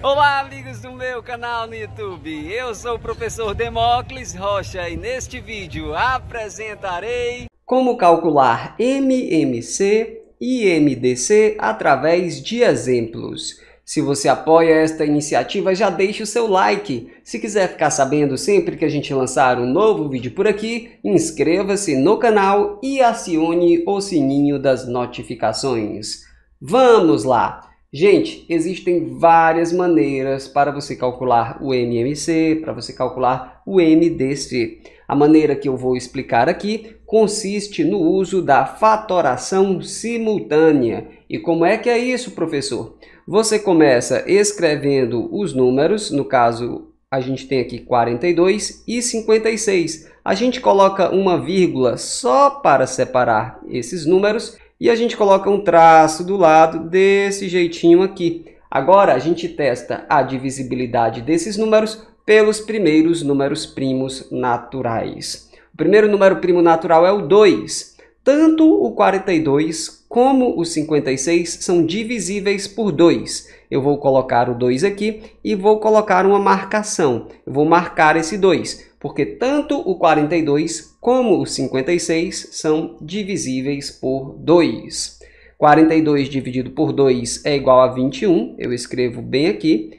Olá, amigos do meu canal no YouTube. Eu sou o professor Demócles Rocha e neste vídeo apresentarei como calcular MMC e MDC através de exemplos. Se você apoia esta iniciativa, já deixe o seu like. Se quiser ficar sabendo sempre que a gente lançar um novo vídeo por aqui, inscreva-se no canal e acione o sininho das notificações. Vamos lá! Gente, existem várias maneiras para você calcular o MMC, para você calcular o MDC. A maneira que eu vou explicar aqui consiste no uso da fatoração simultânea. E como é que é isso, professor? Você começa escrevendo os números, no caso a gente tem aqui 42 e 56. A gente coloca uma vírgula só para separar esses números e a gente coloca um traço do lado desse jeitinho aqui. Agora a gente testa a divisibilidade desses números pelos primeiros números primos naturais. O primeiro número primo natural é o 2. Tanto o 42 como o 56 são divisíveis por 2. Eu vou colocar o 2 aqui e vou colocar uma marcação. Eu vou marcar esse 2, porque tanto o 42 como os 56 são divisíveis por 2. 42 dividido por 2 é igual a 21, eu escrevo bem aqui.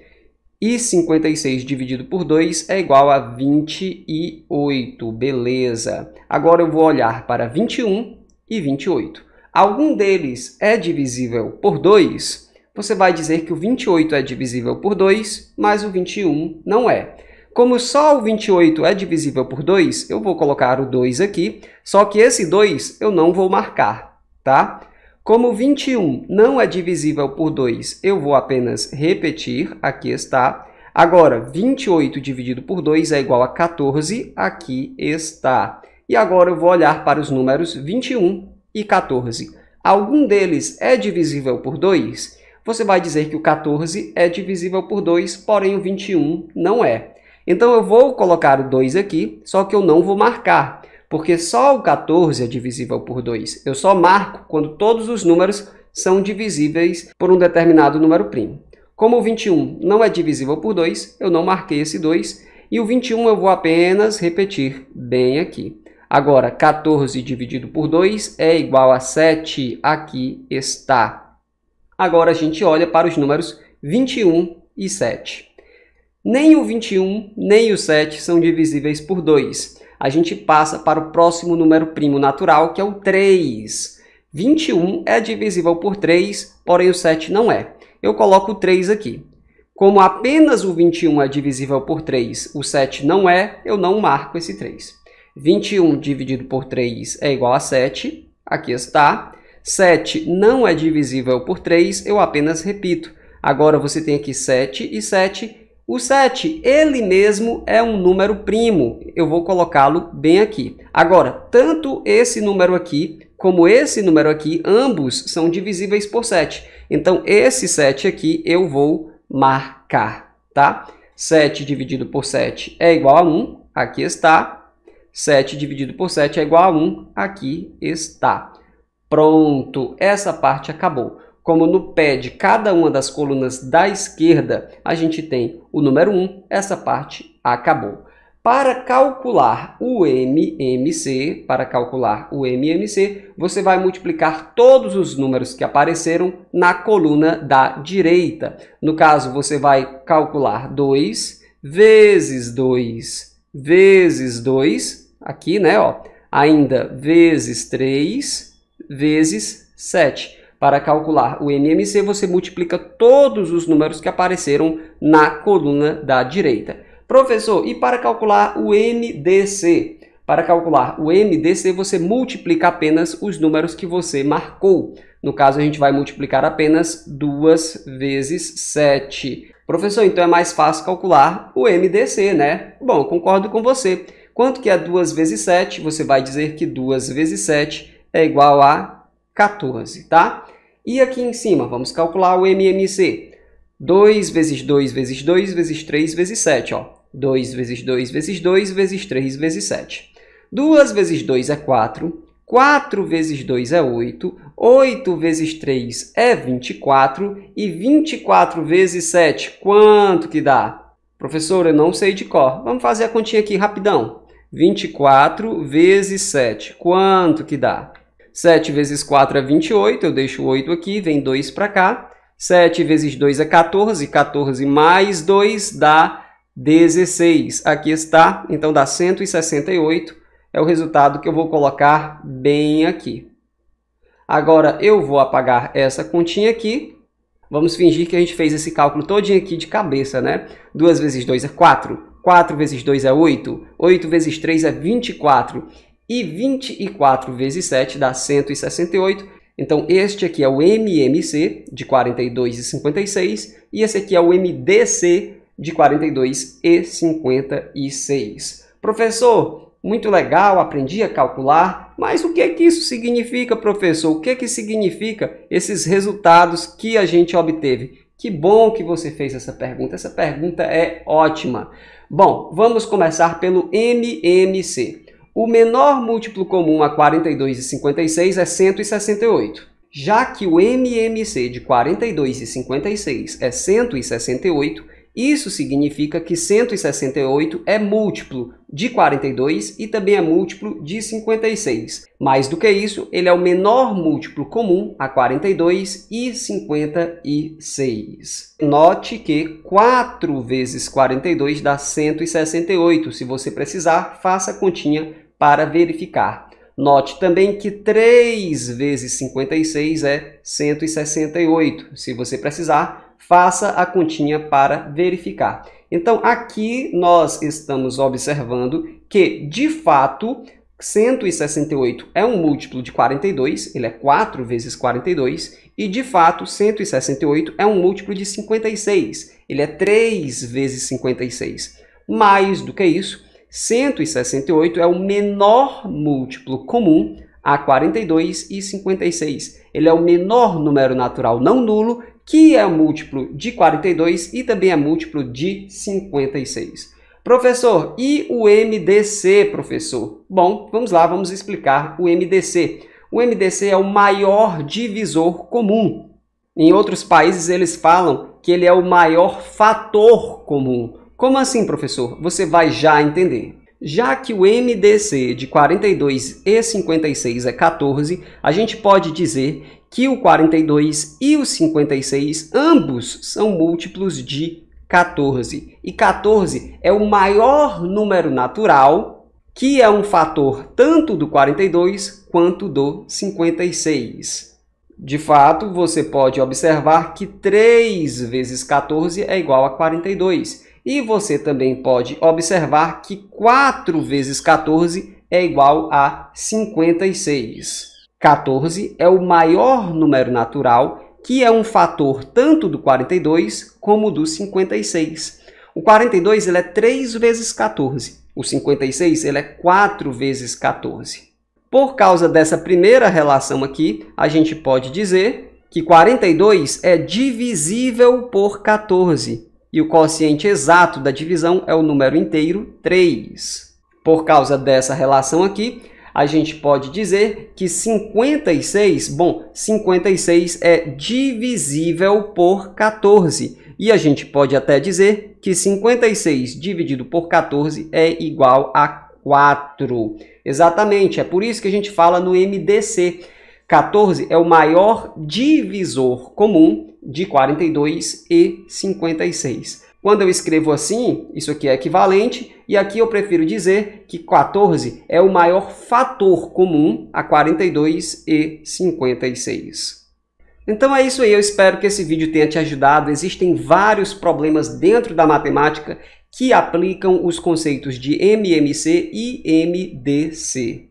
E 56 dividido por 2 é igual a 28, beleza. Agora eu vou olhar para 21 e 28. Algum deles é divisível por 2? Você vai dizer que o 28 é divisível por 2, mas o 21 não é. Como só o 28 é divisível por 2, eu vou colocar o 2 aqui, só que esse 2 eu não vou marcar, tá? Como 21 não é divisível por 2, eu vou apenas repetir, aqui está. Agora, 28 dividido por 2 é igual a 14, aqui está. E agora eu vou olhar para os números 21 e 14. Algum deles é divisível por 2? Você vai dizer que o 14 é divisível por 2, porém o 21 não é. Então eu vou colocar o 2 aqui, só que eu não vou marcar, porque só o 14 é divisível por 2. Eu só marco quando todos os números são divisíveis por um determinado número primo. Como o 21 não é divisível por 2, eu não marquei esse 2, e o 21 eu vou apenas repetir bem aqui. Agora, 14 dividido por 2 é igual a 7, aqui está. Agora a gente olha para os números 21 e 7. Nem o 21, nem o 7 são divisíveis por 2. A gente passa para o próximo número primo natural, que é o 3. 21 é divisível por 3, porém o 7 não é. Eu coloco o 3 aqui. Como apenas o 21 é divisível por 3, o 7 não é, eu não marco esse 3. 21 dividido por 3 é igual a 7, aqui está. 7 não é divisível por 3, eu apenas repito. Agora você tem aqui 7 e 7, o 7, ele mesmo é um número primo. Eu vou colocá-lo bem aqui. Agora, tanto esse número aqui como esse número aqui, ambos são divisíveis por 7. Então, esse 7 aqui eu vou marcar, tá? 7 dividido por 7 é igual a 1, aqui está. 7 dividido por 7 é igual a 1, aqui está. Pronto, essa parte acabou como no pé de cada uma das colunas da esquerda, a gente tem o número 1, essa parte acabou. Para calcular o MMC, para calcular o MMC, você vai multiplicar todos os números que apareceram na coluna da direita. No caso, você vai calcular 2 vezes 2 vezes 2, aqui, né, ó, ainda vezes 3 vezes 7. Para calcular o MMC, você multiplica todos os números que apareceram na coluna da direita. Professor, e para calcular o MDC? Para calcular o MDC, você multiplica apenas os números que você marcou. No caso, a gente vai multiplicar apenas 2 vezes 7. Professor, então é mais fácil calcular o MDC, né? Bom, concordo com você. Quanto que é 2 vezes 7? Você vai dizer que 2 vezes 7 é igual a 14, tá? E aqui em cima, vamos calcular o MMC. 2 vezes 2 vezes 2 vezes 3 vezes 7. Ó. 2 vezes 2 vezes 2 vezes 3 vezes 7. 2 vezes 2 é 4. 4 vezes 2 é 8, 8 vezes 3 é 24 e 24 vezes 7, quanto que dá? Professor, eu não sei de cor. Vamos fazer a continha aqui rapidão. 24 vezes 7, quanto que dá? 7 vezes 4 é 28, eu deixo 8 aqui, vem 2 para cá. 7 vezes 2 é 14, 14 mais 2 dá 16. Aqui está, então dá 168, é o resultado que eu vou colocar bem aqui. Agora eu vou apagar essa continha aqui. Vamos fingir que a gente fez esse cálculo todinho aqui de cabeça, né? 2 vezes 2 é 4, 4 vezes 2 é 8, 8 vezes 3 é 24. E 24 vezes 7 dá 168. Então este aqui é o MMC de 42,56 e e esse aqui é o MDC de 42,56. e Professor, muito legal, aprendi a calcular, mas o que é que isso significa, professor? O que é que significa esses resultados que a gente obteve? Que bom que você fez essa pergunta. Essa pergunta é ótima. Bom, vamos começar pelo MMC. O menor múltiplo comum a 42 e 56 é 168. Já que o MMC de 42 e 56 é 168, isso significa que 168 é múltiplo de 42 e também é múltiplo de 56. Mais do que isso, ele é o menor múltiplo comum a 42 e 56. Note que 4 vezes 42 dá 168. Se você precisar, faça a continha para verificar. Note também que 3 vezes 56 é 168. Se você precisar, faça a continha para verificar. Então, aqui nós estamos observando que, de fato, 168 é um múltiplo de 42, ele é 4 vezes 42, e de fato 168 é um múltiplo de 56, ele é 3 vezes 56. Mais do que isso, 168 é o menor múltiplo comum a 42 e 56. Ele é o menor número natural não nulo, que é múltiplo de 42 e também é múltiplo de 56. Professor, e o MDC, professor? Bom, vamos lá, vamos explicar o MDC. O MDC é o maior divisor comum. Em outros países, eles falam que ele é o maior fator comum. Como assim, professor? Você vai já entender. Já que o MDC de 42 e 56 é 14, a gente pode dizer que o 42 e o 56, ambos são múltiplos de 14. E 14 é o maior número natural, que é um fator tanto do 42 quanto do 56. De fato, você pode observar que 3 vezes 14 é igual a 42. E você também pode observar que 4 vezes 14 é igual a 56. 14 é o maior número natural, que é um fator tanto do 42 como do 56. O 42 ele é 3 vezes 14, o 56 ele é 4 vezes 14. Por causa dessa primeira relação aqui, a gente pode dizer que 42 é divisível por 14, e o quociente exato da divisão é o número inteiro 3. Por causa dessa relação aqui, a gente pode dizer que 56, bom, 56 é divisível por 14. E a gente pode até dizer que 56 dividido por 14 é igual a 4. Exatamente, é por isso que a gente fala no MDC 14 é o maior divisor comum de 42 e 56. Quando eu escrevo assim, isso aqui é equivalente, e aqui eu prefiro dizer que 14 é o maior fator comum a 42 e 56. Então é isso aí, eu espero que esse vídeo tenha te ajudado. Existem vários problemas dentro da matemática que aplicam os conceitos de MMC e MDC.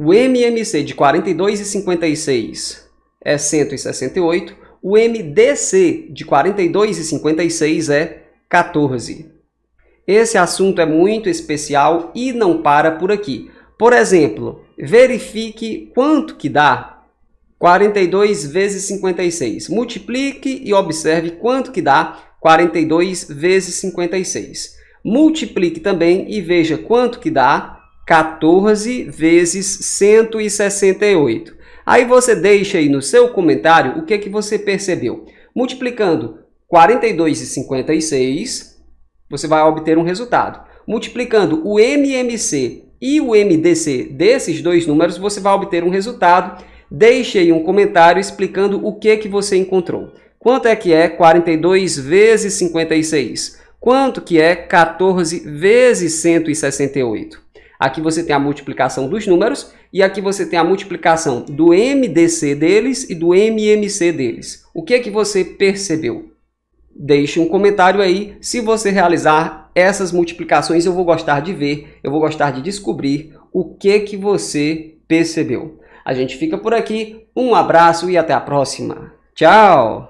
O MMC de 42,56 é 168. O MDC de 42,56 é 14. Esse assunto é muito especial e não para por aqui. Por exemplo, verifique quanto que dá 42 vezes 56. Multiplique e observe quanto que dá 42 vezes 56. Multiplique também e veja quanto que dá 14 vezes 168. Aí você deixa aí no seu comentário o que, é que você percebeu. Multiplicando 42 e 56, você vai obter um resultado. Multiplicando o MMC e o MDC desses dois números, você vai obter um resultado. Deixe aí um comentário explicando o que, é que você encontrou. Quanto é que é 42 vezes 56? Quanto que é 14 vezes 168? Aqui você tem a multiplicação dos números e aqui você tem a multiplicação do MDC deles e do MMC deles. O que é que você percebeu? Deixe um comentário aí se você realizar essas multiplicações, eu vou gostar de ver, eu vou gostar de descobrir o que é que você percebeu. A gente fica por aqui, um abraço e até a próxima. Tchau!